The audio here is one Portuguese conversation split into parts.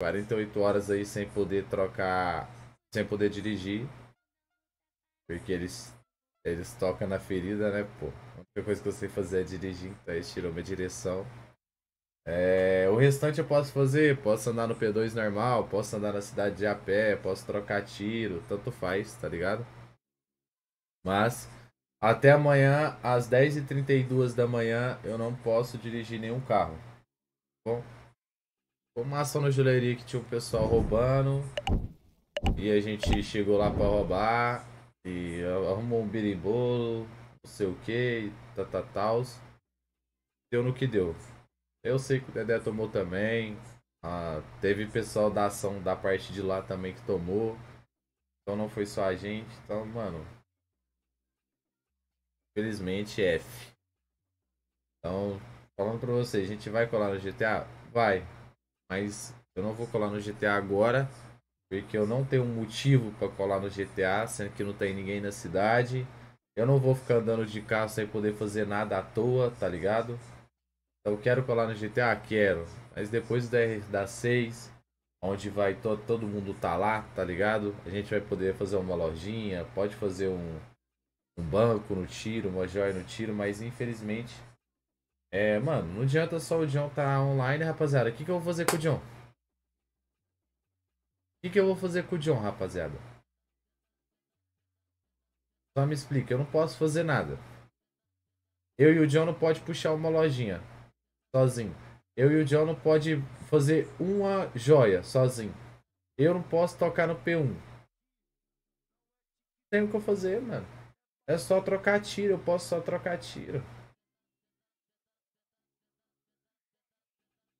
48 horas aí sem poder trocar, sem poder dirigir. Porque eles eles tocam na ferida, né, pô? A única coisa que eu sei fazer é dirigir, então eles tiram minha direção. É, o restante eu posso fazer, posso andar no P2 normal, posso andar na cidade de a pé, posso trocar tiro, tanto faz, tá ligado? Mas até amanhã, às 10h32 da manhã, eu não posso dirigir nenhum carro. Bom? uma ação na joalheria que tinha um pessoal roubando. E a gente chegou lá pra roubar. E arrumou um birimbolo, não sei o que, tatatals. Tá, tá, deu no que deu. Eu sei que o Dedé tomou também. Ah, teve pessoal da ação da parte de lá também que tomou. Então não foi só a gente. Então, mano. Infelizmente, é F. Então, falando pra vocês, a gente vai colar no GTA? Vai. Mas eu não vou colar no GTA agora, porque eu não tenho um motivo para colar no GTA, sendo que não tem ninguém na cidade. Eu não vou ficar andando de carro sem poder fazer nada à toa, tá ligado? Então quero colar no GTA? Quero. Mas depois da, da 6, onde vai to, todo mundo tá lá, tá ligado? A gente vai poder fazer uma lojinha, pode fazer um, um banco no tiro, uma joia no tiro, mas infelizmente é, mano, não adianta só o John tá online, rapaziada. O que, que eu vou fazer com o John? O que, que eu vou fazer com o John, rapaziada? Só me explica, eu não posso fazer nada. Eu e o John não pode puxar uma lojinha sozinho. Eu e o John não pode fazer uma joia sozinho. Eu não posso tocar no P1. Não tem o que eu fazer, mano. É só trocar tiro, eu posso só trocar tiro.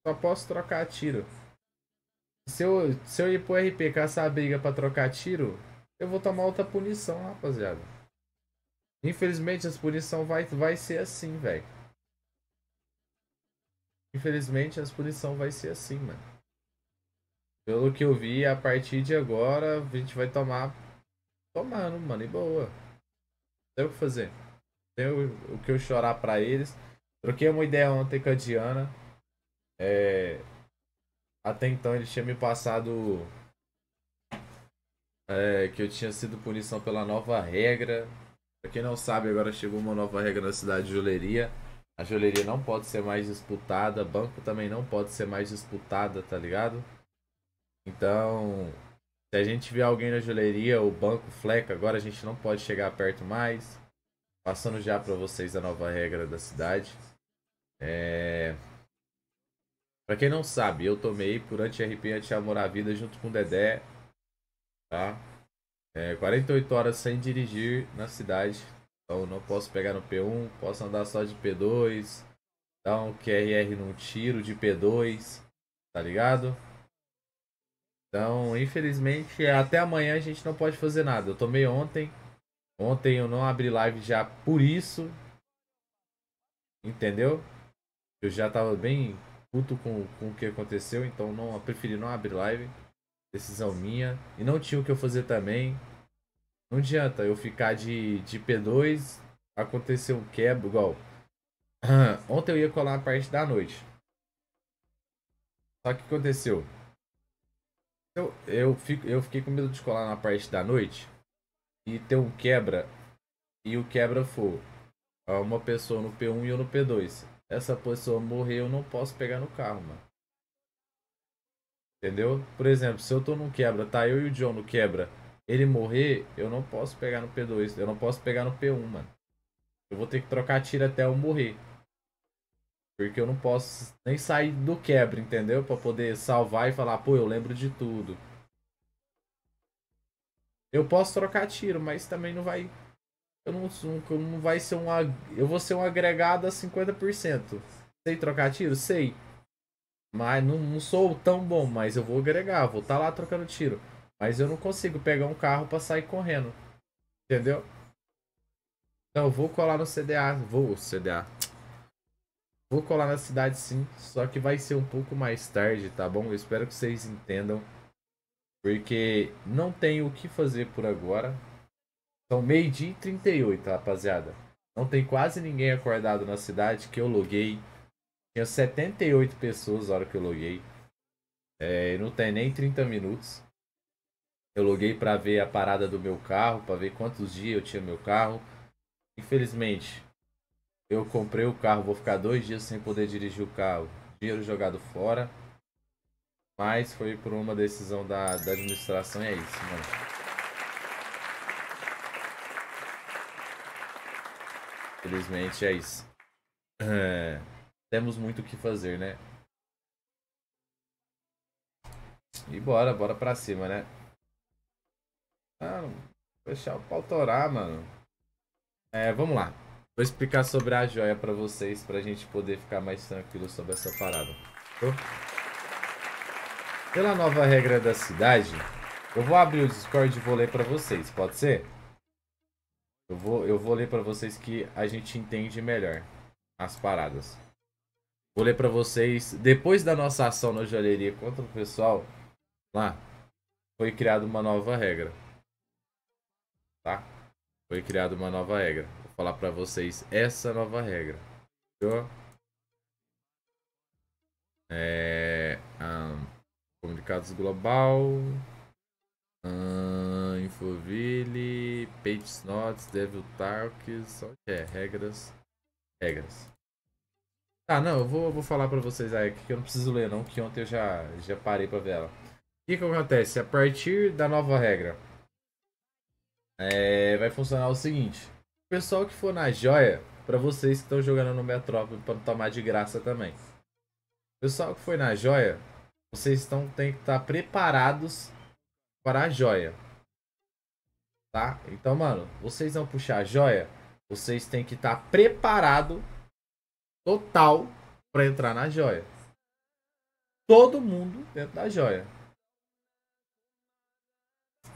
Só posso trocar tiro. Se eu, se eu ir pro RP caçar a briga pra trocar tiro, eu vou tomar outra punição, rapaziada. Infelizmente, as punição vai, vai ser assim, velho. Infelizmente, as punição vai ser assim, mano. Pelo que eu vi, a partir de agora, a gente vai tomar... Tomando, mano, e boa. Não tem o que fazer. Tem o, o que eu chorar pra eles. Troquei uma ideia ontem com a Diana. É, até então ele tinha me passado é, que eu tinha sido punição pela nova regra. Pra quem não sabe, agora chegou uma nova regra na cidade de Joleria. A joalheria não pode ser mais disputada, banco também não pode ser mais disputada, tá ligado? Então, se a gente vê alguém na joalheria ou banco fleca, agora a gente não pode chegar perto mais. Passando já para vocês a nova regra da cidade. É... Pra quem não sabe, eu tomei por anti-RP, anti-amor à vida junto com o Dedé. Tá? É, 48 horas sem dirigir na cidade. Então não posso pegar no P1, posso andar só de P2. Dar um QRR num tiro de P2. Tá ligado? Então, infelizmente, até amanhã a gente não pode fazer nada. Eu tomei ontem. Ontem eu não abri live já por isso. Entendeu? Eu já tava bem puto com, com o que aconteceu, então não preferi não abrir live. Decisão minha. E não tinha o que eu fazer também. Não adianta eu ficar de, de P2, aconteceu um quebra, igual. Ontem eu ia colar a parte da noite. Só que aconteceu? Eu, eu, fico, eu fiquei com medo de colar na parte da noite e ter um quebra. E o quebra for uma pessoa no P1 e eu no P2 essa pessoa morrer, eu não posso pegar no carro, mano. Entendeu? Por exemplo, se eu tô no quebra, tá eu e o John no quebra, ele morrer, eu não posso pegar no P2, eu não posso pegar no P1, mano. Eu vou ter que trocar tiro até eu morrer. Porque eu não posso nem sair do quebra, entendeu? Pra poder salvar e falar, pô, eu lembro de tudo. Eu posso trocar tiro, mas também não vai eu não, eu não vai ser um. Eu vou ser um agregado a 50%. Sei trocar tiro? Sei. Mas não, não sou tão bom, mas eu vou agregar, vou estar tá lá trocando tiro. Mas eu não consigo pegar um carro para sair correndo. Entendeu? Então eu vou colar no CDA. Vou, CDA. Vou colar na cidade sim, só que vai ser um pouco mais tarde, tá bom? Eu espero que vocês entendam. Porque não tenho o que fazer por agora. São então, meio-dia e 38, rapaziada. Não tem quase ninguém acordado na cidade que eu loguei. Tinha 78 pessoas na hora que eu loguei. É, não tem nem 30 minutos. Eu loguei para ver a parada do meu carro, para ver quantos dias eu tinha meu carro. Infelizmente, eu comprei o carro, vou ficar dois dias sem poder dirigir o carro. Dinheiro jogado fora. Mas foi por uma decisão da, da administração e é isso, mano. Infelizmente é isso. É... Temos muito o que fazer, né? E bora, bora pra cima, né? Ah, fechar o pau torar, mano. É, vamos lá. Vou explicar sobre a joia pra vocês, pra gente poder ficar mais tranquilo sobre essa parada. Tô? Pela nova regra da cidade, eu vou abrir o Discord e vou ler pra vocês, pode ser? Eu vou, eu vou ler para vocês que a gente entende melhor as paradas. Vou ler para vocês. Depois da nossa ação na joalheria contra o pessoal, lá foi criada uma nova regra. Tá? Foi criada uma nova regra. Vou falar para vocês essa nova regra. Fechou? É, um, comunicados global. Uh, Infoville, Page Notes, Devil Talks, onde é, Regras. Regras. Tá, não, eu vou, vou falar pra vocês aí que eu não preciso ler não, que ontem eu já, já parei pra ver ela. O que, que acontece? A partir da nova regra, é, vai funcionar o seguinte. O pessoal que for na joia, para vocês que estão jogando no Metrópole para tomar de graça também. O pessoal que foi na joia, vocês estão tem que estar tá preparados para a joia. Tá? Então, mano, vocês vão puxar a joia, vocês têm que estar tá preparado total para entrar na joia. Todo mundo dentro da joia.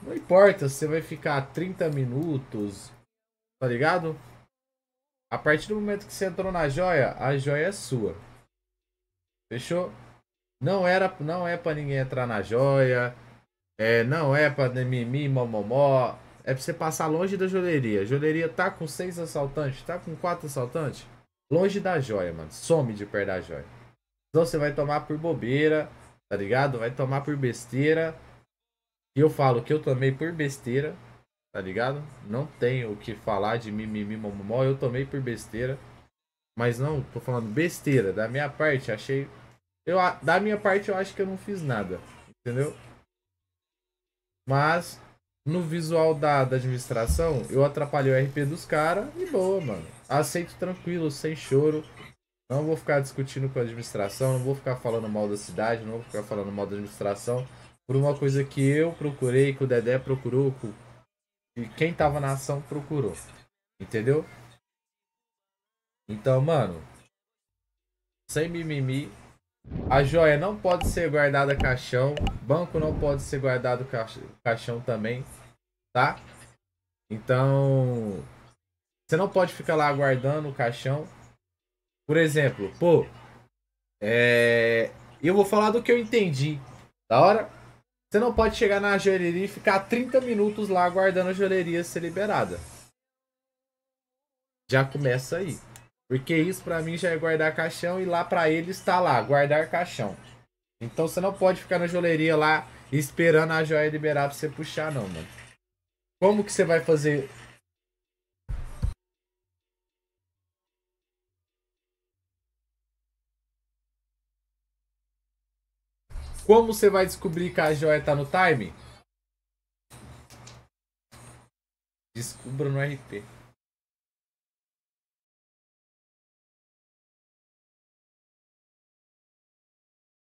Não importa se você vai ficar 30 minutos, tá ligado? A partir do momento que você entrou na joia, a joia é sua. Fechou? Não era, não é para ninguém entrar na joia, é, não é pra mimimi, momomó. É pra você passar longe da joalheria. A joalheria tá com seis assaltantes, tá com quatro assaltantes. Longe da joia, mano. Some de perto da joia. Então você vai tomar por bobeira, tá ligado? Vai tomar por besteira. E eu falo que eu tomei por besteira, tá ligado? Não tenho o que falar de mimimi, momomó. Eu tomei por besteira. Mas não, tô falando besteira. Da minha parte, achei. Eu, da minha parte, eu acho que eu não fiz nada. Entendeu? Mas no visual da, da administração, eu atrapalhei o RP dos caras e boa, mano. Aceito tranquilo, sem choro. Não vou ficar discutindo com a administração, não vou ficar falando mal da cidade, não vou ficar falando mal da administração. Por uma coisa que eu procurei, que o Dedé procurou, que quem tava na ação procurou. Entendeu? Então, mano, sem mimimi, a joia não pode ser guardada caixão. Banco não pode ser guardado caixão também, tá? Então, você não pode ficar lá aguardando o caixão. Por exemplo, pô, é... eu vou falar do que eu entendi, da hora? Você não pode chegar na joalheria e ficar 30 minutos lá aguardando a joalheria ser liberada. Já começa aí. Porque isso para mim já é guardar caixão e lá para ele está lá, guardar caixão. Então você não pode ficar na joalheria lá esperando a joia liberar pra você puxar não, mano. Como que você vai fazer Como você vai descobrir que a joia tá no time? Descubra no RP.